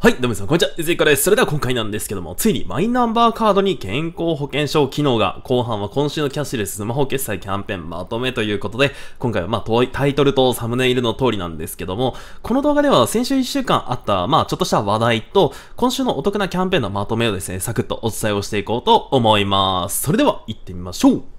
はい、どうも皆さん、こんにちは。ゆずいこです。それでは今回なんですけども、ついにマイナンバーカードに健康保険証機能が、後半は今週のキャッシュレススマホ決済キャンペーンまとめということで、今回はまあタイトルとサムネイルの通りなんですけども、この動画では先週1週間あった、まあちょっとした話題と、今週のお得なキャンペーンのまとめをですね、サクッとお伝えをしていこうと思います。それでは、行ってみましょう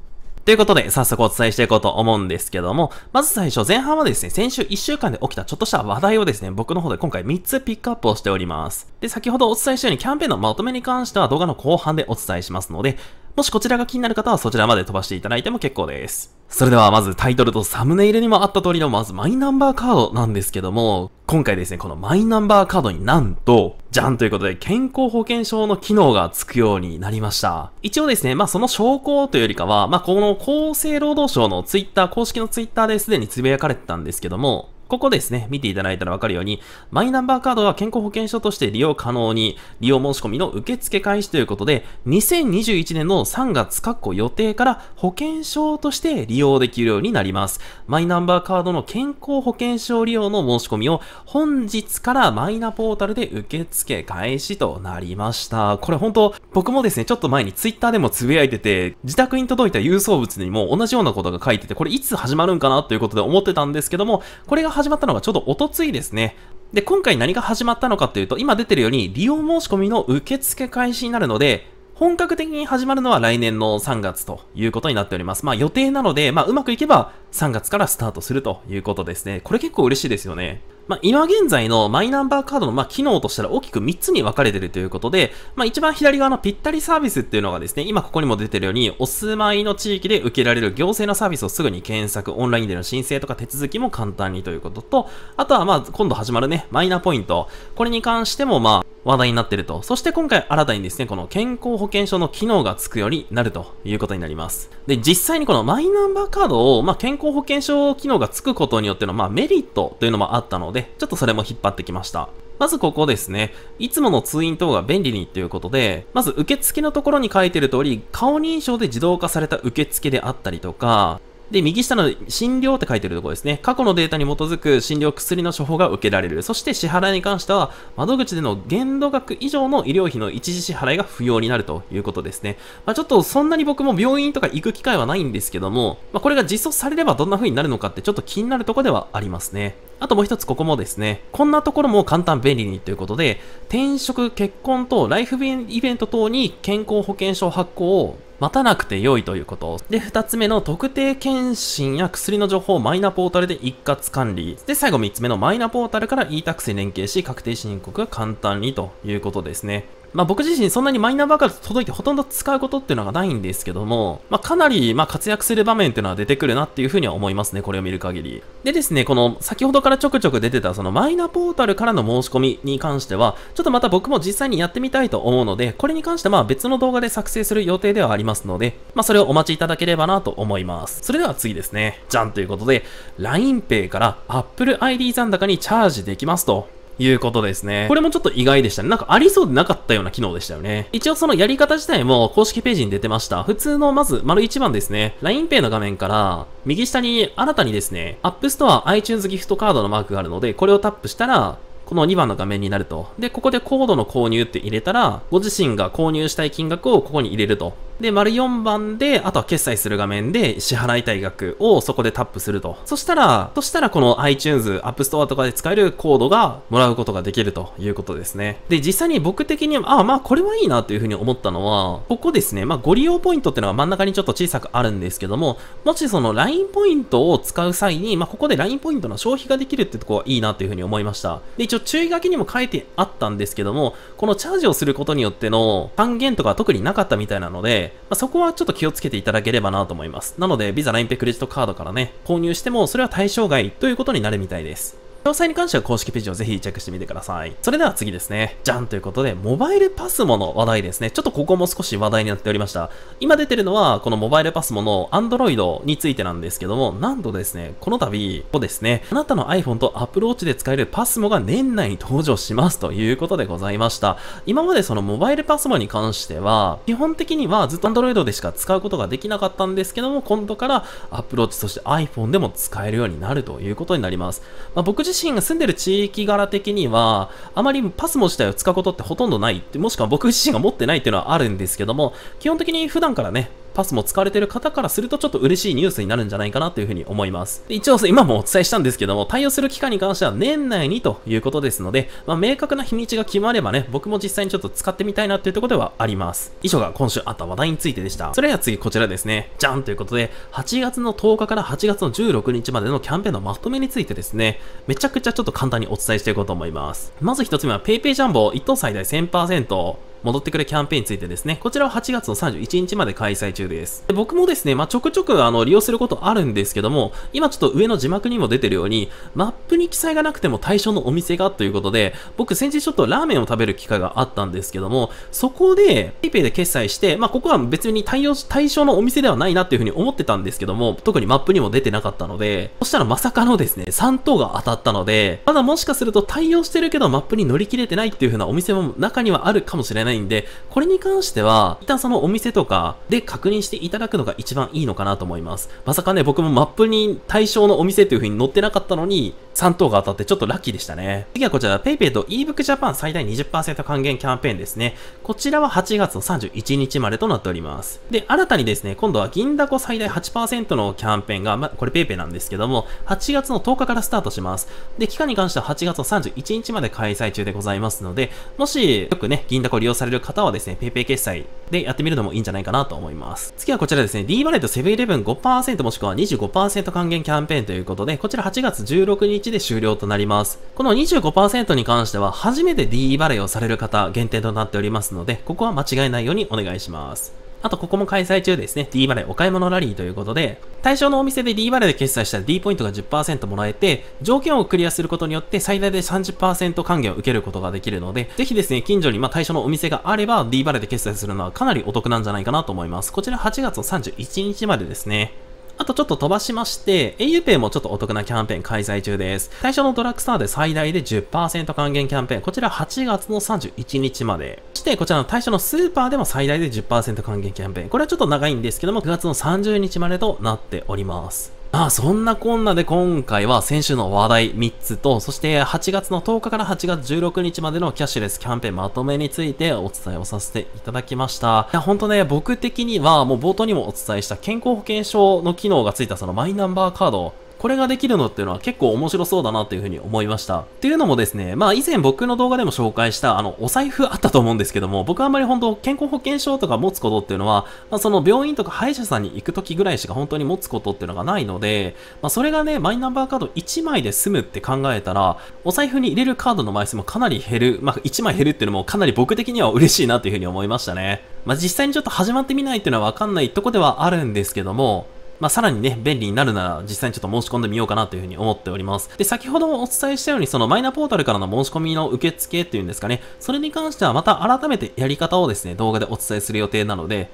ということで、早速お伝えしていこうと思うんですけども、まず最初、前半はですね、先週1週間で起きたちょっとした話題をですね、僕の方で今回3つピックアップをしております。で、先ほどお伝えしたように、キャンペーンのまとめに関しては動画の後半でお伝えしますので、もしこちらが気になる方はそちらまで飛ばしていただいても結構です。それではまずタイトルとサムネイルにもあった通りのまずマイナンバーカードなんですけども、今回ですね、このマイナンバーカードになんと、じゃんということで健康保険証の機能がつくようになりました。一応ですね、まあその証拠というよりかは、まあこの厚生労働省のツイッター、公式のツイッターですでにつぶやかれてたんですけども、ここですね、見ていただいたらわかるように、マイナンバーカードは健康保険証として利用可能に、利用申し込みの受付開始ということで、2021年の3月確保予定から保険証として利用できるようになります。マイナンバーカードの健康保険証利用の申し込みを本日からマイナポータルで受付開始となりました。これ本当、僕もですね、ちょっと前に twitter でもつぶやいてて、自宅に届いた郵送物にも同じようなことが書いてて、これいつ始まるんかなということで思ってたんですけども、これが始まったのがちょうどおとついですね。で、今回何が始まったのかというと、今出てるように利用申し込みの受付開始になるので、本格的に始まるのは来年の3月ということになっております。まあ予定なので、まあうまくいけば3月からスタートするということですね。これ結構嬉しいですよね。まあ、今現在のマイナンバーカードの、まあ、機能としたら大きく3つに分かれてるということで、まあ、一番左側のぴったりサービスっていうのがですね、今ここにも出てるように、お住まいの地域で受けられる行政のサービスをすぐに検索、オンラインでの申請とか手続きも簡単にということと、あとはまあ、今度始まるね、マイナポイント。これに関してもまあ、話題になってると。そして今回新たにですね、この健康保険証の機能がつくようになるということになります。で、実際にこのマイナンバーカードを、まあ、健康保険証機能がつくことによっての、まあ、メリットというのもあったので、で、ちょっとそれも引っ張ってきました。まずここですね。いつもの通院等が便利にということで、まず受付のところに書いてる通り、顔認証で自動化された受付であったりとか、で、右下の診療って書いてるところですね。過去のデータに基づく診療薬の処方が受けられる。そして支払いに関しては、窓口での限度額以上の医療費の一時支払いが不要になるということですね。まあ、ちょっとそんなに僕も病院とか行く機会はないんですけども、まあ、これが実装されればどんな風になるのかってちょっと気になるとこではありますね。あともう一つここもですね、こんなところも簡単便利にということで、転職、結婚とライフイベント等に健康保険証発行を待たなくて良いということ。で、二つ目の特定検診や薬の情報をマイナポータルで一括管理。で、最後三つ目のマイナポータルから e-tax に連携し、確定申告が簡単にということですね。まあ、僕自身そんなにマイナーバーカード届いてほとんど使うことっていうのがないんですけども、まあ、かなりま活躍する場面っていうのは出てくるなっていうふうには思いますね、これを見る限り。でですね、この先ほどからちょくちょく出てたそのマイナポータルからの申し込みに関しては、ちょっとまた僕も実際にやってみたいと思うので、これに関してまあ別の動画で作成する予定ではありますので、まあ、それをお待ちいただければなと思います。それでは次ですね。じゃんということで、LINEPay から Apple ID 残高にチャージできますと。いうことですね。これもちょっと意外でしたね。なんかありそうでなかったような機能でしたよね。一応そのやり方自体も公式ページに出てました。普通のまず、丸1番ですね。LINEPay の画面から、右下に新たにですね、App Store iTunes ギフトカードのマークがあるので、これをタップしたら、この2番の画面になると。で、ここでコードの購入って入れたら、ご自身が購入したい金額をここに入れると。で、丸4番で、あとは決済する画面で支払いたい額をそこでタップすると。そしたら、そしたらこの iTunes、App Store とかで使えるコードがもらうことができるということですね。で、実際に僕的に、ああ、まあこれはいいなというふうに思ったのは、ここですね、まあご利用ポイントっていうのが真ん中にちょっと小さくあるんですけども、もしその LINE ポイントを使う際に、まあここで LINE ポイントの消費ができるってとこはいいなというふうに思いました。で、一応注意書きにも書いてあったんですけども、このチャージをすることによっての還元とか特になかったみたいなので、まあ、そこはちょっと気をつけていただければなと思います。なので、Visa、LINEPay、クレジットカードからね、購入してもそれは対象外ということになるみたいです。詳細に関しては公式ページをぜひチェックしてみてください。それでは次ですね。じゃんということで、モバイルパスモの話題ですね。ちょっとここも少し話題になっておりました。今出てるのは、このモバイルパスモの Android についてなんですけども、なんとですね、この度、ここですね、あなたの iPhone と Apple Watch で使えるパスモが年内に登場しますということでございました。今までそのモバイルパスモに関しては、基本的にはずっと Android でしか使うことができなかったんですけども、今度から Apple Watch そして iPhone でも使えるようになるということになります。まあ、僕自身身が住んでる地域柄的には、あまりパスモ自体を使うことってほとんどないって、もしくは僕自身が持ってないっていうのはあるんですけども、基本的に普段からね、パスも使われてる方からするとちょっと嬉しいニュースになるんじゃないかなというふうに思います。で一応、今もお伝えしたんですけども、対応する期間に関しては年内にということですので、まあ、明確な日にちが決まればね、僕も実際にちょっと使ってみたいなっていうところではあります。以上が今週あった話題についてでした。それでは次こちらですね。じゃんということで、8月の10日から8月の16日までのキャンペーンのまとめについてですね、めちゃくちゃちょっと簡単にお伝えしていこうと思います。まず一つ目は PayPay ジャンボ1等最大1000%戻ってくるキャンペーンについてですね、こちらは8月の31日まで開催中です。で僕もですね、まあ、ちょくちょくあの利用することあるんですけども、今ちょっと上の字幕にも出てるように、マップに記載がなくても対象のお店がということで、僕先日ちょっとラーメンを食べる機会があったんですけども、そこで PayPay で決済して、まあ、ここは別に対応対象のお店ではないなっていうふうに思ってたんですけども、特にマップにも出てなかったので、そしたらまさかのですね、3等が当たったので、まだもしかすると対応してるけどマップに乗り切れてないっていうふうなお店も中にはあるかもしれないないんで、これに関しては、一旦そのお店とかで確認していただくのが一番いいのかなと思います。まさかね、僕もマップに対象のお店という風に載ってなかったのに、3等が当たってちょっとラッキーでしたね。次はこちら、PayPay と ebookjapan 最大20%還元キャンペーンですね。こちらは8月の31日までとなっております。で、新たにですね、今度は銀だこ最大8%のキャンペーンが、まこれ PayPay なんですけども、8月の10日からスタートします。で、期間に関しては8月の31日まで開催中でございますので、もし、よくね、銀だこ利用される方はですね、PayPay 決済でやってみるのもいいんじゃないかなと思います。次はこちらですね、D バレットセブンイレブン5%もしくは25%還元キャンペーンということで、こちら8月16日で終了となります。この25%に関しては、初めて D バレーをされる方限定となっておりますので、ここは間違いないようにお願いします。あとここも開催中ですね。D バレーお買い物ラリーということで、対象のお店で D バレーで決済したら D ポイントが10%もらえて、条件をクリアすることによって最大で30%還元を受けることができるので、ぜひですね、近所にま対象のお店があれば D バレーで決済するのはかなりお得なんじゃないかなと思います。こちら8月の31日までですね。あとちょっと飛ばしまして、auPay もちょっとお得なキャンペーン開催中です。対象のドラッグストーで最大で10%還元キャンペーン、こちら8月の31日まで。そして、こちらの対象のスーパーでも最大で10%還元キャンペーン、これはちょっと長いんですけども、9月の30日までとなっております。まあそんなこんなで今回は先週の話題3つと、そして8月の10日から8月16日までのキャッシュレスキャンペーンまとめについてお伝えをさせていただきました。いや、ほんとね、僕的にはもう冒頭にもお伝えした健康保険証の機能がついたそのマイナンバーカードこれができるのっていうのは結構面白そうだなっていうふうに思いました。っていうのもですね、まあ以前僕の動画でも紹介したあのお財布あったと思うんですけども、僕はあんまり本当健康保険証とか持つことっていうのは、まあ、その病院とか歯医者さんに行く時ぐらいしか本当に持つことっていうのがないので、まあそれがね、マイナンバーカード1枚で済むって考えたら、お財布に入れるカードの枚数もかなり減る、まあ1枚減るっていうのもかなり僕的には嬉しいなっていうふうに思いましたね。まあ実際にちょっと始まってみないっていうのはわかんないとこではあるんですけども、まあ、さらにね、便利になるなら実際にちょっと申し込んでみようかなというふうに思っております。で、先ほどお伝えしたように、そのマイナポータルからの申し込みの受付っていうんですかね、それに関してはまた改めてやり方をですね、動画でお伝えする予定なので、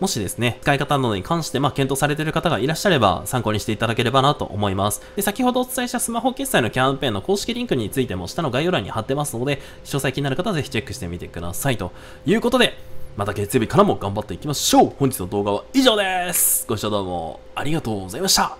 もしですね、使い方などに関して、まあ、検討されている方がいらっしゃれば、参考にしていただければなと思います。で、先ほどお伝えしたスマホ決済のキャンペーンの公式リンクについても、下の概要欄に貼ってますので、詳細気になる方はぜひチェックしてみてください。ということで、また月曜日からも頑張っていきましょう本日の動画は以上ですご視聴どうもありがとうございました